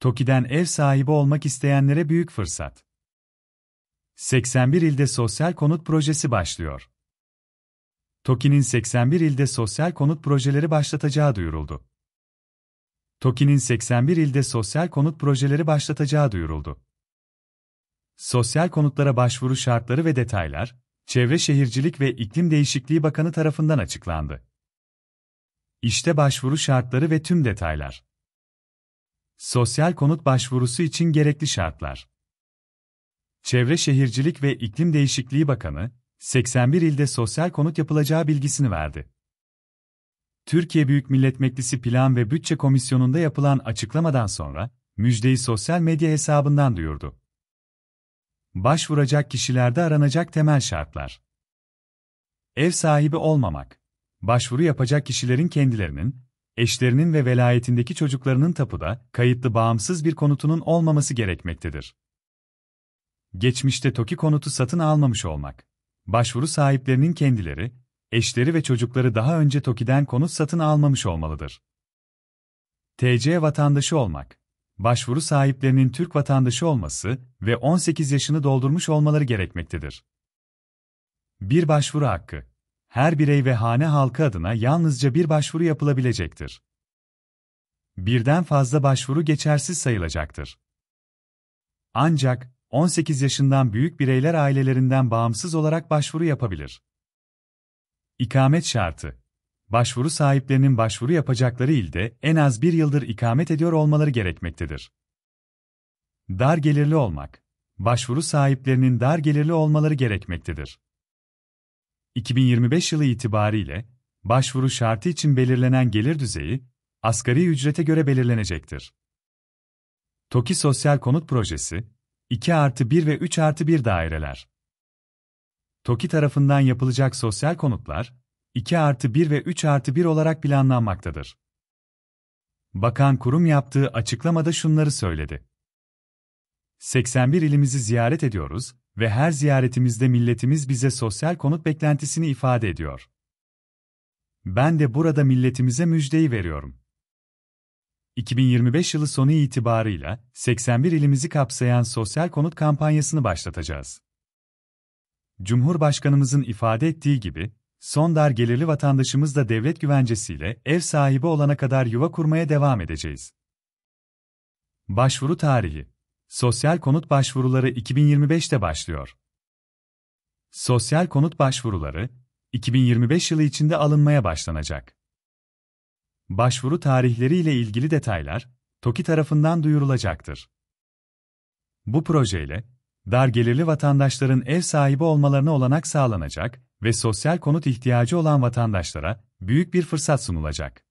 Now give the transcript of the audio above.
TOKİ'den ev sahibi olmak isteyenlere büyük fırsat. 81 ilde sosyal konut projesi başlıyor. TOKİ'nin 81 ilde sosyal konut projeleri başlatacağı duyuruldu. TOKİ'nin 81 ilde sosyal konut projeleri başlatacağı duyuruldu. Sosyal konutlara başvuru şartları ve detaylar, Çevre Şehircilik ve İklim Değişikliği Bakanı tarafından açıklandı. İşte başvuru şartları ve tüm detaylar. Sosyal konut başvurusu için gerekli şartlar. Çevre Şehircilik ve İklim Değişikliği Bakanı, 81 ilde sosyal konut yapılacağı bilgisini verdi. Türkiye Büyük Millet Meclisi Plan ve Bütçe Komisyonu'nda yapılan açıklamadan sonra, müjdeyi sosyal medya hesabından duyurdu. Başvuracak kişilerde aranacak temel şartlar. Ev sahibi olmamak. Başvuru yapacak kişilerin kendilerinin, eşlerinin ve velayetindeki çocuklarının tapuda, kayıtlı bağımsız bir konutunun olmaması gerekmektedir. Geçmişte TOKİ konutu satın almamış olmak. Başvuru sahiplerinin kendileri, eşleri ve çocukları daha önce TOKİ'den konut satın almamış olmalıdır. TC vatandaşı olmak. Başvuru sahiplerinin Türk vatandaşı olması ve 18 yaşını doldurmuş olmaları gerekmektedir. Bir başvuru hakkı her birey ve hane halkı adına yalnızca bir başvuru yapılabilecektir. Birden fazla başvuru geçersiz sayılacaktır. Ancak 18 yaşından büyük bireyler ailelerinden bağımsız olarak başvuru yapabilir. İkamet şartı Başvuru sahiplerinin başvuru yapacakları ilde en az bir yıldır ikamet ediyor olmaları gerekmektedir. Dar gelirli olmak Başvuru sahiplerinin dar gelirli olmaları gerekmektedir. 2025 yılı itibariyle başvuru şartı için belirlenen gelir düzeyi asgari ücrete göre belirlenecektir. TOKİ Sosyal Konut Projesi 2 artı 1 ve 3 artı 1 daireler. TOKİ tarafından yapılacak sosyal konutlar 2 artı 1 ve 3 artı 1 olarak planlanmaktadır. Bakan kurum yaptığı açıklamada şunları söyledi. 81 ilimizi ziyaret ediyoruz ve her ziyaretimizde milletimiz bize sosyal konut beklentisini ifade ediyor. Ben de burada milletimize müjdeyi veriyorum. 2025 yılı sonu itibarıyla 81 ilimizi kapsayan sosyal konut kampanyasını başlatacağız. Cumhurbaşkanımızın ifade ettiği gibi, son dar gelirli vatandaşımız da devlet güvencesiyle ev sahibi olana kadar yuva kurmaya devam edeceğiz. Başvuru tarihi Sosyal konut başvuruları 2025'te başlıyor. Sosyal konut başvuruları 2025 yılı içinde alınmaya başlanacak. Başvuru tarihleri ile ilgili detaylar TOKİ tarafından duyurulacaktır. Bu projeyle dar gelirli vatandaşların ev sahibi olmalarına olanak sağlanacak ve sosyal konut ihtiyacı olan vatandaşlara büyük bir fırsat sunulacak.